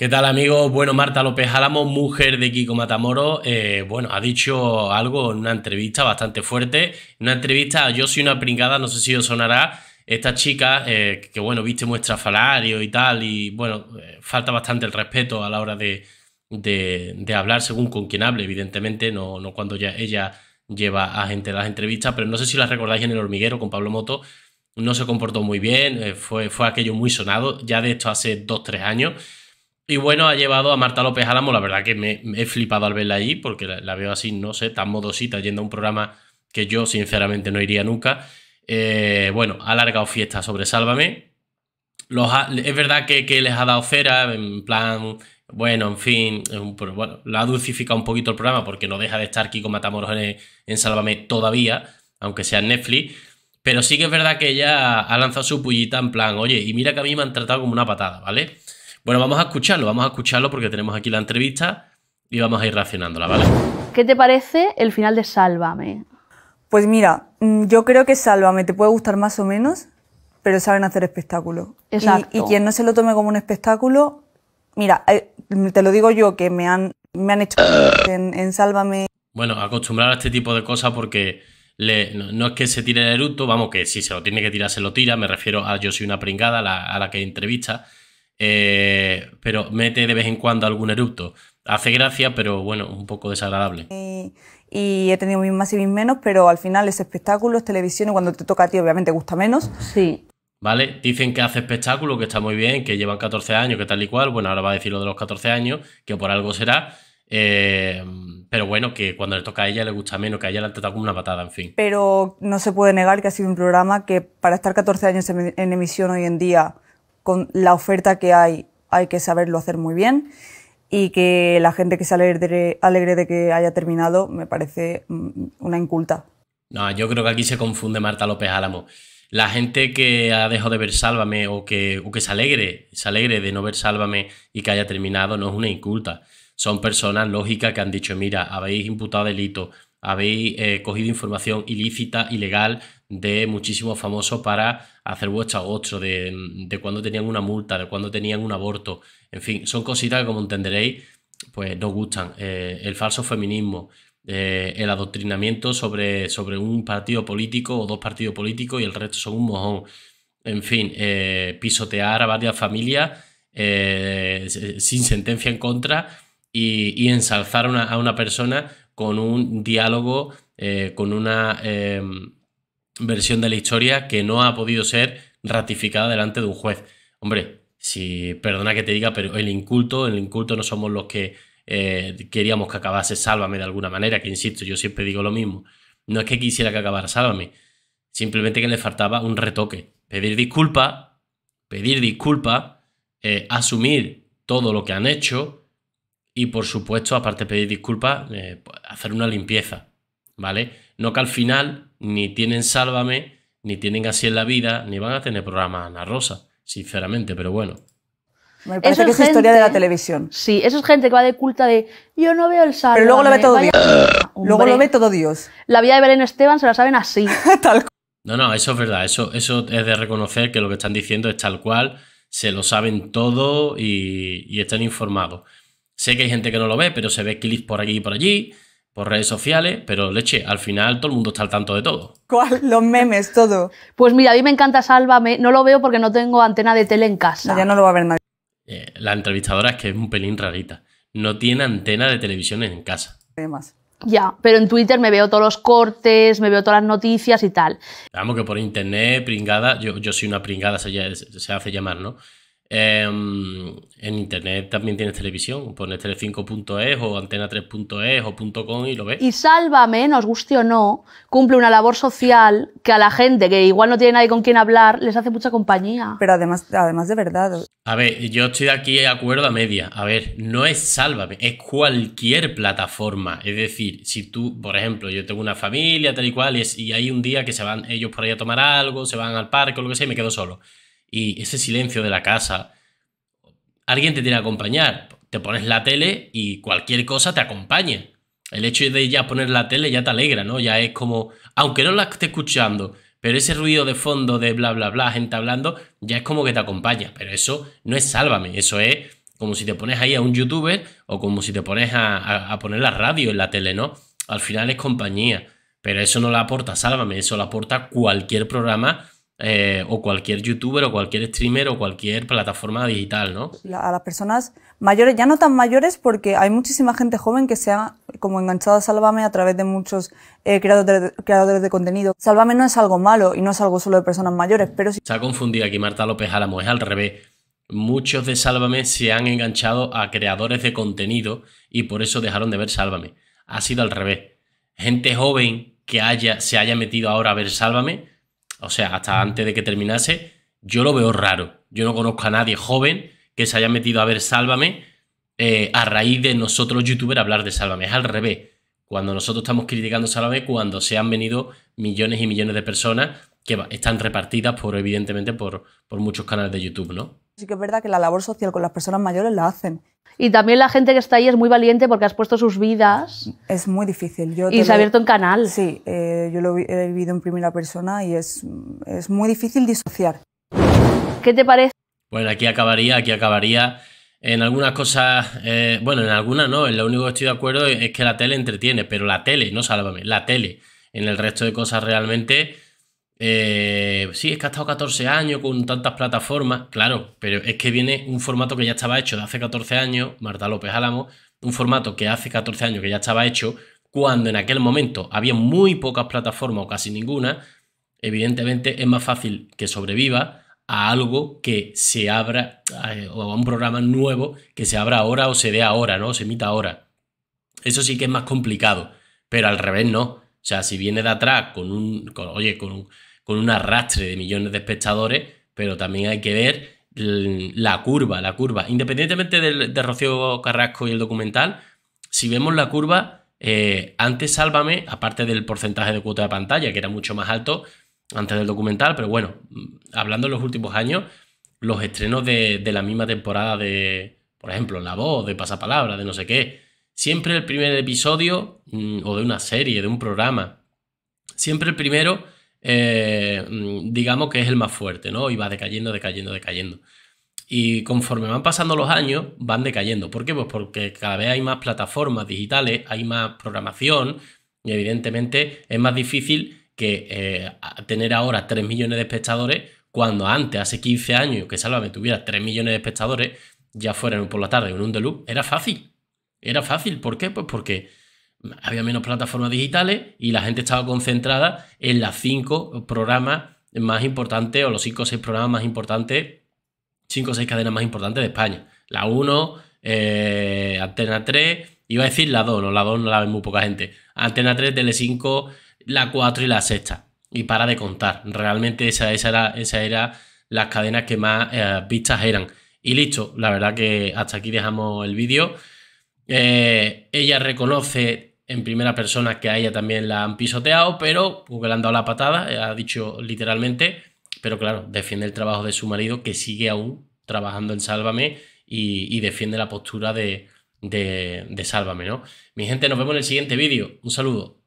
¿Qué tal amigos? Bueno, Marta López Álamo, mujer de Kiko Matamoros, eh, bueno, ha dicho algo en una entrevista bastante fuerte, una entrevista Yo soy una pringada, no sé si os sonará, esta chica eh, que bueno, viste muestra falario y tal, y bueno, eh, falta bastante el respeto a la hora de, de, hablar según con quien hable, evidentemente, no, no cuando ya ella lleva a gente a las entrevistas, pero no sé si las recordáis en El Hormiguero con Pablo Moto, no se comportó muy bien, fue, fue aquello muy sonado, ya de esto hace 2 tres años y bueno, ha llevado a Marta López Álamo, la verdad que me, he flipado al verla ahí, porque la, veo así, no sé, tan modosita, yendo a un programa que yo sinceramente no iría nunca. Eh, bueno, ha alargado fiesta sobre Sálvame. es verdad que, les ha dado cera, en plan, bueno, en fin, bueno, la ha dulcificado un poquito el programa porque no deja de estar Kiko Matamoros en, en Sálvame todavía, aunque sea en Netflix. Pero sí que es verdad que ella ha lanzado su pullita en plan, oye, y mira que a mí me han tratado como una patada, ¿vale? Bueno, vamos a escucharlo, vamos a escucharlo porque tenemos aquí la entrevista y vamos a ir reaccionándola, ¿vale? ¿Qué te parece el final de Sálvame? Pues mira, mm, yo creo que Sálvame te puede gustar más o menos, pero saben hacer espectáculo. Exacto. Y, quien no se lo tome como un espectáculo, mira, eh, te lo digo yo que me han, me han hecho en, Sálvame. Bueno, acostumbrar a este tipo de cosas porque no, es que se tire el luto, vamos, que si se lo tiene que tirar, se lo tira. Me refiero a Yo soy una pringada, a la que entrevista. Eh, pero mete de vez en cuando algún eructo. Hace gracia, pero bueno, un poco desagradable. Y, he tenido mis más y mis menos, pero al final es espectáculo, es televisión y cuando te toca a ti obviamente gusta menos. Sí. ¿Vale? Dicen que hace espectáculo, que está muy bien, que llevan 14 años, que tal y cual. Bueno, ahora va a decir lo de los 14 años, que por algo será. Eh, pero bueno, que cuando le toca a ella le gusta menos, que a ella le han tratado como una patada, en fin. Pero no se puede negar que ha sido un programa que para estar 14 años en emisión hoy en día con la oferta que hay hay que saberlo hacer muy bien y que la gente que se alegre, de que haya terminado me parece mm, una inculta. No, yo creo que aquí se confunde Marta López Álamo. La gente que ha dejado de ver Sálvame o que, o que se alegre, se alegre de no ver Sálvame y que haya terminado no es una inculta. Son personas lógicas que han dicho, mira, habéis imputado delito, habéis eh, cogido información ilícita, ilegal de muchísimos famosos para hacer vuestro agosto, de, de cuando tenían una multa, de cuando tenían un aborto. En fin, son cositas que, como entenderéis, pues no gustan. Eh, el falso feminismo, eh, el adoctrinamiento sobre, sobre un partido político o dos partidos políticos y el resto son un mojón. En fin, pisotear a varias familias sin sentencia en contra y, ensalzar a una persona con un diálogo, eh, con una em, versión de la historia que no ha podido ser ratificada delante de un juez. Hombre, si perdona que te diga, pero el inculto, el inculto no somos los que eh, queríamos que acabase Sálvame de alguna manera, que insisto, yo siempre digo lo mismo. No es que quisiera que acabara Sálvame, simplemente que le faltaba un retoque. Pedir disculpa, pedir disculpa, eh, asumir todo lo que han hecho y, por supuesto, aparte de pedir disculpas, hacer una limpieza, ¿vale? No que al final ni tienen Sálvame, ni tienen así en la vida, ni van a tener programa Ana Rosa, sinceramente, pero bueno. Me parece eso que es historia de la televisión. Sí, eso es gente que va de culta de yo no veo el Sálvame. Pero luego lo ve todo Dios. luego lo ve todo Dios. La vida de Belén Esteban se la saben así. no, no, eso es verdad. Eso, eso es de reconocer que lo que están diciendo es tal cual, se lo saben todo y, están informados. Sé que hay gente que no lo ve, pero se ve clips por aquí y por allí por redes sociales, pero leche, al final todo el mundo está al tanto de todo. ¿Cuál? Los memes, todo. Pues mira, a mí me encanta Sálvame, no lo veo porque no tengo antena de tele en casa. ya no lo va a ver nadie. Eh, la entrevistadora es que es un pelín rarita. No tiene antena de televisión en casa. Además. Ya, pero en Twitter me veo todos los cortes, me veo todas las noticias y tal. Vamos que por internet, pringada, yo, yo soy una pringada, se, se hace llamar, ¿no? Em, en internet también tienes televisión, pones tele5.es o antena3.es o .com y lo ves. Y Sálvame, nos guste o no, cumple una labor social que a la gente que igual no tiene nadie con quien hablar les hace mucha compañía. Pero además, además de verdad. A ver, yo estoy aquí de acuerdo a media. A ver, no es Sálvame, es cualquier plataforma. Es decir, si tú, por ejemplo, yo tengo una familia tal y cual es, y hay un día que se van ellos por ahí a tomar algo, se van al parque o lo que sea y me quedo solo y ese silencio de la casa. Alguien te tiene que acompañar. Te pones la tele y cualquier cosa te acompaña. El hecho de ya poner la tele ya te alegra, ¿no? Ya es como, aunque no la esté escuchando, pero ese ruido de fondo de bla, bla, bla, gente hablando, ya es como que te acompaña. Pero eso no es sálvame, eso es como si te pones ahí a un youtuber o como si te pones a, a, a poner la radio en la tele, ¿no? Al final es compañía, pero eso no la aporta sálvame, eso la aporta cualquier programa eh, o cualquier youtuber o cualquier streamer o cualquier plataforma digital, ¿no? a las personas mayores, ya no tan mayores, porque hay muchísima gente joven que se ha como enganchado a Sálvame a través de muchos eh, creadores, de, contenido. Sálvame no es algo malo y no es algo solo de personas mayores, pero sí. Se ha confundido aquí Marta López Álamo, es al revés. Muchos de Sálvame se han enganchado a creadores de contenido y por eso dejaron de ver Sálvame. Ha sido al revés. Gente joven que haya, se haya metido ahora a ver Sálvame o sea, hasta antes de que terminase, yo lo veo raro. Yo no conozco a nadie joven que se haya metido a ver Sálvame eh, a raíz de nosotros los youtubers hablar de Sálvame. Es al revés. Cuando nosotros estamos criticando Sálvame, cuando se han venido millones y millones de personas que están repartidas por, evidentemente, por, por muchos canales de YouTube, ¿no? Sí que es verdad que la labor social con las personas mayores la hacen. Y también la gente que está ahí es muy valiente porque has puesto sus vidas. Es muy difícil. Yo y se ha abierto un canal. Sí, eh, yo lo he vivido en primera persona y es, es muy difícil disociar. ¿Qué te parece? Bueno, pues aquí acabaría, aquí acabaría. En algunas cosas, eh, bueno, en algunas no, en lo único que estoy de acuerdo es que la tele entretiene, pero la tele, no sálvame, la tele. En el resto de cosas realmente eh, sí, es que ha estado 14 años con tantas plataformas, claro, pero es que viene un formato que ya estaba hecho de hace 14 años, Marta López Álamo, un formato que hace 14 años que ya estaba hecho, cuando en aquel momento había muy pocas plataformas o casi ninguna, evidentemente es más fácil que sobreviva a algo que se abra, eh, o a un programa nuevo que se abra ahora o se dé ahora, ¿no? se emita ahora. Eso sí que es más complicado, pero al revés no. O sea, si viene de atrás con un, oye, con un, con un arrastre de millones de espectadores, pero también hay que ver la curva, la curva. Independientemente de, Rocío Carrasco y el documental, si vemos la curva, eh, antes Sálvame, aparte del porcentaje de cuota de pantalla, que era mucho más alto antes del documental, pero bueno, mm, hablando de los últimos años, los estrenos de, de la misma temporada de, por ejemplo, La Voz, de Pasapalabra, de no sé qué, siempre el primer episodio, mm, o de una serie, de un programa, siempre el primero eh, mm, digamos que es el más fuerte, ¿no? Y va decayendo, decayendo, decayendo. Y conforme van pasando los años, van decayendo. ¿Por qué? Pues porque cada vez hay más plataformas digitales, hay más programación, y evidentemente es más difícil que eh, tener ahora 3 millones de espectadores cuando antes, hace 15 años, que Sálvame tuviera 3 millones de espectadores, ya fueran por la tarde en un deluxe, era fácil. Era fácil. ¿Por qué? Pues porque había menos plataformas digitales y la gente estaba concentrada en las cinco programas más importantes o los cinco o seis programas más importantes, cinco o seis cadenas más importantes de España. La 1, eh, Antena 3, iba a decir la 2, no, la 2 no la ve muy poca gente. Antena 3, Tele5, la 4 y la 6 Y para de contar. Realmente esa, eran era, esa era las cadenas que más eh, vistas eran. Y listo, la verdad que hasta aquí dejamos el vídeo. Eh, ella reconoce en primera persona que a ella también la han pisoteado, pero Google le han dado la patada, ha dicho literalmente, pero claro, defiende el trabajo de su marido que sigue aún trabajando en Sálvame y, defiende la postura de, de Sálvame, ¿no? Mi gente, nos vemos en el siguiente vídeo. Un saludo.